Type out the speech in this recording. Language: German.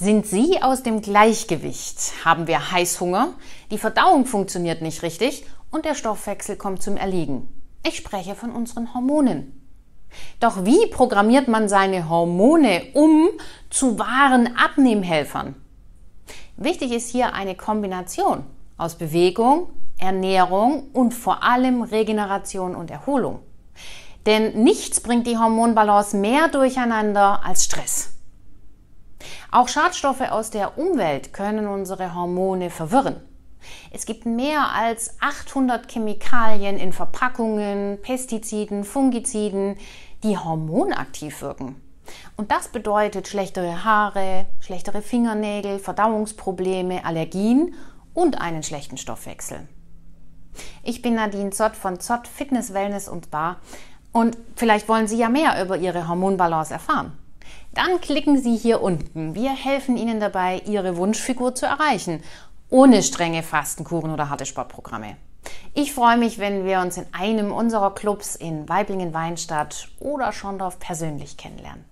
Sind Sie aus dem Gleichgewicht? Haben wir Heißhunger? Die Verdauung funktioniert nicht richtig und der Stoffwechsel kommt zum Erliegen. Ich spreche von unseren Hormonen. Doch wie programmiert man seine Hormone um zu wahren Abnehmhelfern? Wichtig ist hier eine Kombination aus Bewegung, Ernährung und vor allem Regeneration und Erholung. Denn nichts bringt die Hormonbalance mehr durcheinander als Stress. Auch Schadstoffe aus der Umwelt können unsere Hormone verwirren. Es gibt mehr als 800 Chemikalien in Verpackungen, Pestiziden, Fungiziden, die hormonaktiv wirken. Und das bedeutet schlechtere Haare, schlechtere Fingernägel, Verdauungsprobleme, Allergien und einen schlechten Stoffwechsel. Ich bin Nadine Zott von Zott Fitness, Wellness und Bar und vielleicht wollen Sie ja mehr über Ihre Hormonbalance erfahren. Dann klicken Sie hier unten. Wir helfen Ihnen dabei, Ihre Wunschfigur zu erreichen, ohne strenge Fastenkuren oder harte Sportprogramme. Ich freue mich, wenn wir uns in einem unserer Clubs in Weiblingen-Weinstadt oder Schondorf persönlich kennenlernen.